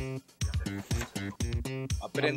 Mm-hmm. en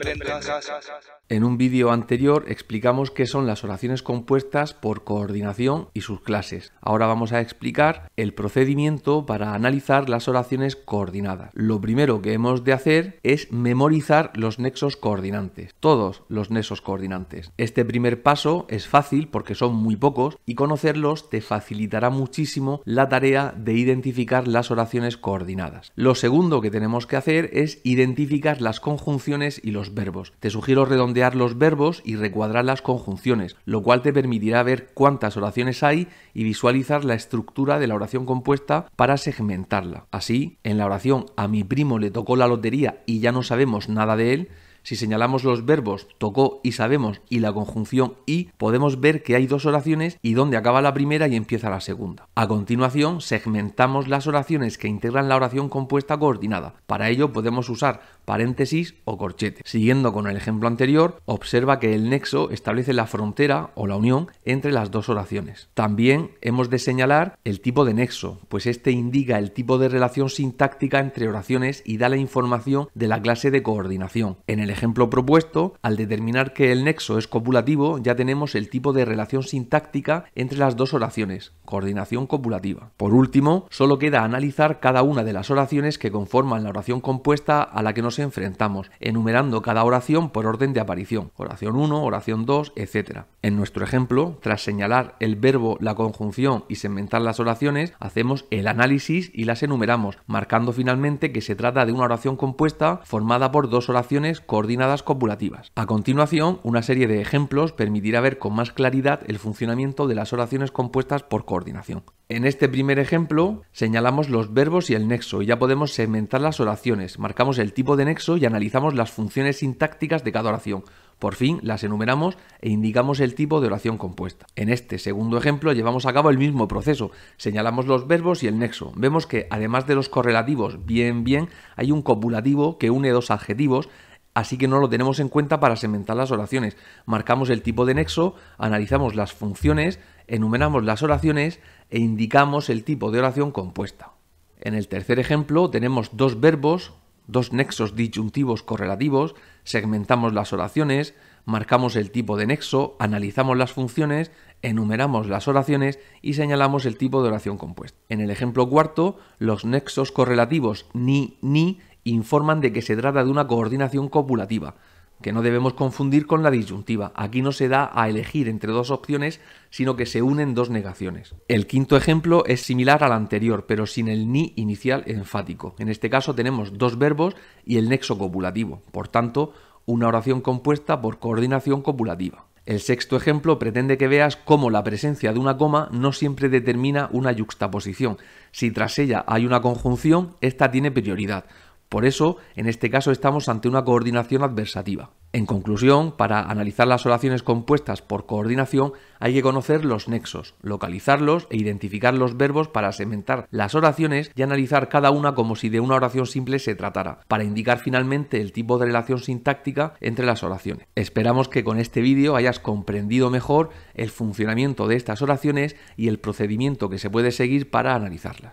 En un vídeo anterior explicamos qué son las oraciones compuestas por coordinación y sus clases. Ahora vamos a explicar el procedimiento para analizar las oraciones coordinadas. Lo primero que hemos de hacer es memorizar los nexos coordinantes, todos los nexos coordinantes. Este primer paso es fácil porque son muy pocos y conocerlos te facilitará muchísimo la tarea de identificar las oraciones coordinadas. Lo segundo que tenemos que hacer es identificar las conjunciones y los verbos. Te sugiero redondear los verbos y recuadrar las conjunciones, lo cual te permitirá ver cuántas oraciones hay y visualizar la estructura de la oración compuesta para segmentarla. Así, en la oración a mi primo le tocó la lotería y ya no sabemos nada de él, si señalamos los verbos tocó y sabemos y la conjunción y, podemos ver que hay dos oraciones y dónde acaba la primera y empieza la segunda. A continuación, segmentamos las oraciones que integran la oración compuesta coordinada. Para ello podemos usar paréntesis o corchete. Siguiendo con el ejemplo anterior, observa que el nexo establece la frontera o la unión entre las dos oraciones. También hemos de señalar el tipo de nexo, pues este indica el tipo de relación sintáctica entre oraciones y da la información de la clase de coordinación. En el ejemplo propuesto, al determinar que el nexo es copulativo, ya tenemos el tipo de relación sintáctica entre las dos oraciones, coordinación copulativa. Por último, solo queda analizar cada una de las oraciones que conforman la oración compuesta a la que nos enfrentamos, enumerando cada oración por orden de aparición, oración 1, oración 2, etc. En nuestro ejemplo, tras señalar el verbo, la conjunción y segmentar las oraciones, hacemos el análisis y las enumeramos, marcando finalmente que se trata de una oración compuesta formada por dos oraciones coordinadas copulativas. A continuación, una serie de ejemplos permitirá ver con más claridad el funcionamiento de las oraciones compuestas por coordinación. En este primer ejemplo señalamos los verbos y el nexo y ya podemos segmentar las oraciones, marcamos el tipo de nexo y analizamos las funciones sintácticas de cada oración. Por fin las enumeramos e indicamos el tipo de oración compuesta. En este segundo ejemplo llevamos a cabo el mismo proceso. Señalamos los verbos y el nexo. Vemos que además de los correlativos bien bien, hay un copulativo que une dos adjetivos así que no lo tenemos en cuenta para segmentar las oraciones. Marcamos el tipo de nexo, analizamos las funciones, enumeramos las oraciones e indicamos el tipo de oración compuesta. En el tercer ejemplo tenemos dos verbos, dos nexos disyuntivos correlativos, segmentamos las oraciones, marcamos el tipo de nexo, analizamos las funciones, enumeramos las oraciones y señalamos el tipo de oración compuesta. En el ejemplo cuarto, los nexos correlativos ni ni informan de que se trata de una coordinación copulativa, que no debemos confundir con la disyuntiva. Aquí no se da a elegir entre dos opciones, sino que se unen dos negaciones. El quinto ejemplo es similar al anterior, pero sin el ni inicial enfático. En este caso tenemos dos verbos y el nexo copulativo, por tanto, una oración compuesta por coordinación copulativa. El sexto ejemplo pretende que veas cómo la presencia de una coma no siempre determina una yuxtaposición. Si tras ella hay una conjunción, esta tiene prioridad. Por eso, en este caso estamos ante una coordinación adversativa. En conclusión, para analizar las oraciones compuestas por coordinación hay que conocer los nexos, localizarlos e identificar los verbos para segmentar las oraciones y analizar cada una como si de una oración simple se tratara, para indicar finalmente el tipo de relación sintáctica entre las oraciones. Esperamos que con este vídeo hayas comprendido mejor el funcionamiento de estas oraciones y el procedimiento que se puede seguir para analizarlas.